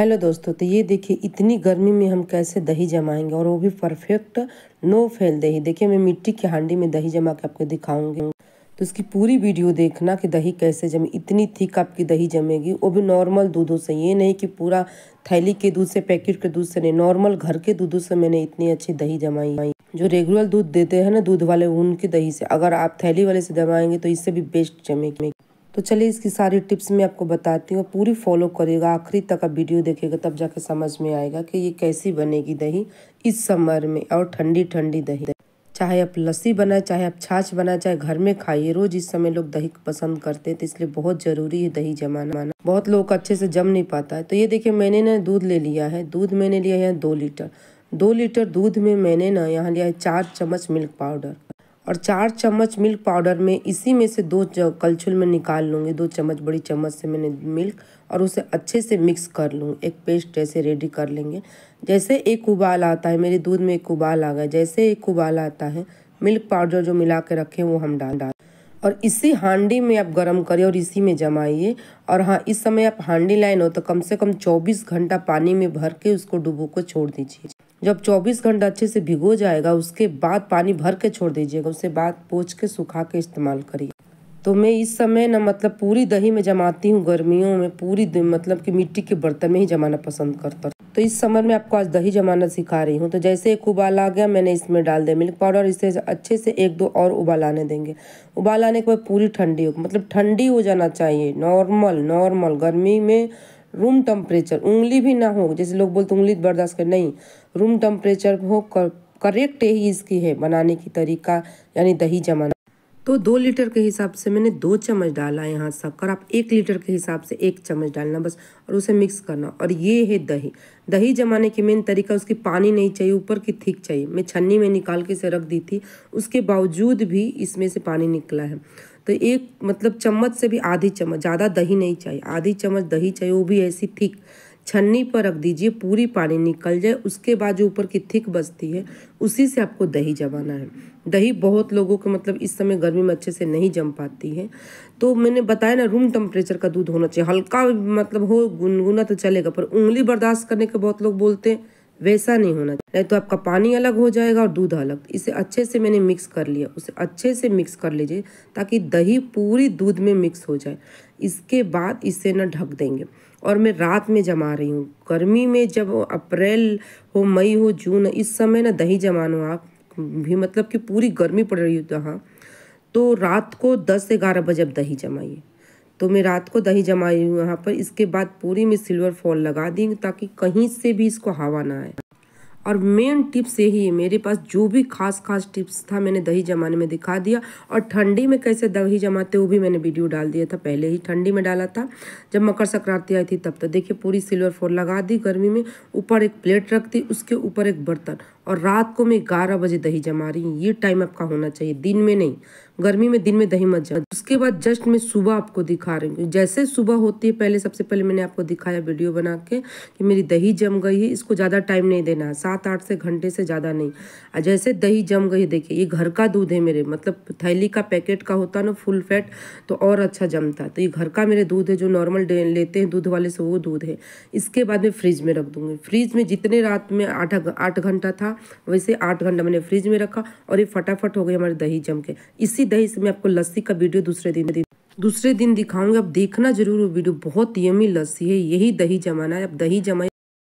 hello दोस्तों तो ये देखिए इतनी गर्मी में हम कैसे दही जमाएंगे और वो भी परफेक्ट नो फेल दही देखिए मैं मिट्टी की हांडी में दही जमा के आपको दिखाऊंगी तो इसकी पूरी वीडियो देखना कि दही कैसे जमे इतनी थिक आपकी दही जमेगी वो भी नॉर्मल दूधों से ये नहीं कि पूरा थैली के दूध से पैकेट के दूध से नहीं नॉर्मल घर के दूधों से मैंने इतनी अच्छी दही जमाई जो रेगुलर दूध देते हैं ना दूध वाले उनके दही से अगर आप थैली वाले से जमाएंगे तो इससे भी बेस्ट जमेगी तो चलिए इसकी सारी टिप्स मैं आपको बताती हूँ पूरी फॉलो करेगा आखिरी तक आप वीडियो देखेगा तब जाके समझ में आएगा कि ये कैसी बनेगी दही इस समर में और ठंडी ठंडी दही चाहे आप लस्सी बनाए चाहे आप छाछ बनाए चाहे घर में खाइए रोज इस समय लोग दही पसंद करते हैं तो इसलिए बहुत ज़रूरी है दही जमाना बहुत लोग अच्छे से जम नहीं पाता है तो ये देखिए मैंने ना दूध ले लिया है दूध मैंने लिया है दो लीटर दो लीटर दूध में मैंने ना यहाँ लिया है चार चम्मच मिल्क पाउडर और चार चम्मच मिल्क पाउडर में इसी में से दो कलछुल में निकाल लूँगी दो चम्मच बड़ी चम्मच से मैंने मिल्क और उसे अच्छे से मिक्स कर लूँ एक पेस्ट ऐसे रेडी कर लेंगे जैसे एक उबाल आता है मेरे दूध में एक उबाल आ गया जैसे एक उबाल आता है मिल्क पाउडर जो मिला के रखें वो हम डाल डाल और इसी हांडी में आप गर्म करिए और इसी में जमाइए और हाँ इस समय आप हांडी लाइन हो तो कम से कम 24 घंटा पानी में भर के उसको डुबो को छोड़ दीजिए जब 24 घंटा अच्छे से भिगो जाएगा उसके बाद पानी भर के छोड़ दीजिएगा उसके बाद पोच के सुखा के इस्तेमाल करिए तो मैं इस समय ना मतलब पूरी दही में जमाती हूँ गर्मियों में पूरी मतलब कि मिट्टी के बर्तन में ही जमाना पसंद करता हूँ तो इस समर में आपको आज दही जमाना सिखा रही हूँ तो जैसे एक उबाल आ गया मैंने इसमें डाल दिया मिल्क पाउडर इसे अच्छे से एक दो और उबाल आने देंगे उबाल आने के बाद पूरी ठंडी हो मतलब ठंडी हो जाना चाहिए नॉर्मल नॉर्मल गर्मी में रूम टेम्परेचर उंगली भी ना हो जैसे लोग बोलते उंगली बर्दाश्त कर नहीं रूम टेम्परेचर हो कर करेक्ट यही इसकी है बनाने की तरीका यानी दही जमाना तो दो लीटर के हिसाब से मैंने दो चम्मच डाला यहाँ शक्कर आप एक लीटर के हिसाब से एक चम्मच डालना बस और उसे मिक्स करना और ये है दही दही जमाने की मेन तरीका उसकी पानी नहीं चाहिए ऊपर की थिक चाहिए मैं छन्नी में निकाल के इसे रख दी थी उसके बावजूद भी इसमें से पानी निकला है तो एक मतलब चम्मच से भी आधी चम्मच ज़्यादा दही नहीं चाहिए आधी चम्मच दही चाहिए वो भी ऐसी थिक छन्नी पर रख दीजिए पूरी पानी निकल जाए उसके बाद जो ऊपर की थिक बचती है उसी से आपको दही जमाना है दही बहुत लोगों के मतलब इस समय गर्मी में अच्छे से नहीं जम पाती है तो मैंने बताया ना रूम टेम्परेचर का दूध होना चाहिए हल्का मतलब हो गुनगुना तो चलेगा पर उंगली बर्दाश्त करने के बहुत लोग बोलते हैं वैसा नहीं होना नहीं तो आपका पानी अलग हो जाएगा और दूध अलग इसे अच्छे से मैंने मिक्स कर लिया उसे अच्छे से मिक्स कर लीजिए ताकि दही पूरी दूध में मिक्स हो जाए इसके बाद इसे ना ढक देंगे और मैं रात में जमा रही हूँ गर्मी में जब अप्रैल हो मई हो जून इस समय ना दही जमानो आप भी मतलब कि पूरी गर्मी पड़ रही हो तो रात को दस से ग्यारह बजे अब दही जमाइए तो मैं रात को दही जमाई हूँ यहाँ पर इसके बाद पूरी में सिल्वर फॉल लगा दी ताकि कहीं से भी इसको हवा ना आए और मेन टिप्स यही है मेरे पास जो भी खास खास टिप्स था मैंने दही जमाने में दिखा दिया और ठंडी में कैसे दही जमाते वो भी मैंने वीडियो डाल दिया था पहले ही ठंडी में डाला था जब मकर संक्रांति आई थी तब तक तो देखिए पूरी सिल्वर फोर लगा दी गर्मी में ऊपर एक प्लेट रख दी उसके ऊपर एक बर्तन और रात को मैं ग्यारह बजे दही जमा रही हूँ ये टाइम आपका होना चाहिए दिन में नहीं गर्मी में दिन में दही मत जमा उसके बाद जस्ट मैं सुबह आपको दिखा रही हूँ जैसे सुबह होती है पहले सबसे पहले मैंने आपको दिखाया वीडियो बना के कि मेरी दही जम गई है इसको ज़्यादा टाइम नहीं देना है सात आठ से घंटे से ज़्यादा नहीं और जैसे दही जम गई है देखिए ये घर का दूध है मेरे मतलब थैली का पैकेट का होता ना फुल फैट तो और अच्छा जमता तो ये घर का मेरे दूध है जो नॉर्मल लेते हैं दूध वाले से वो दूध है इसके बाद मैं फ्रिज में रख दूँगी फ्रिज में जितने रात में आठ आठ घंटा था था वैसे आठ घंटा मैंने फ्रिज में रखा और ये फटाफट हो गई हमारे दही जम के इसी दही से मैं आपको लस्सी का वीडियो दूसरे दिन दिन दूसरे दिन दिखाऊंगी आप देखना जरूर वो वीडियो बहुत यमी लस्सी है यही दही जमाना है आप दही जमाई